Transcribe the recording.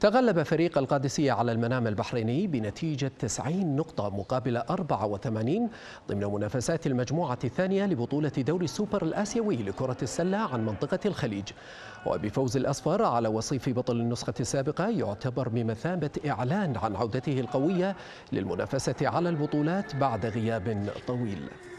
تغلب فريق القادسية على المنام البحريني بنتيجة 90 نقطة مقابل 84 ضمن منافسات المجموعة الثانية لبطولة دوري السوبر الآسيوي لكرة السلة عن منطقة الخليج وبفوز الأصفر على وصيف بطل النسخة السابقة يعتبر بمثابة إعلان عن عودته القوية للمنافسة على البطولات بعد غياب طويل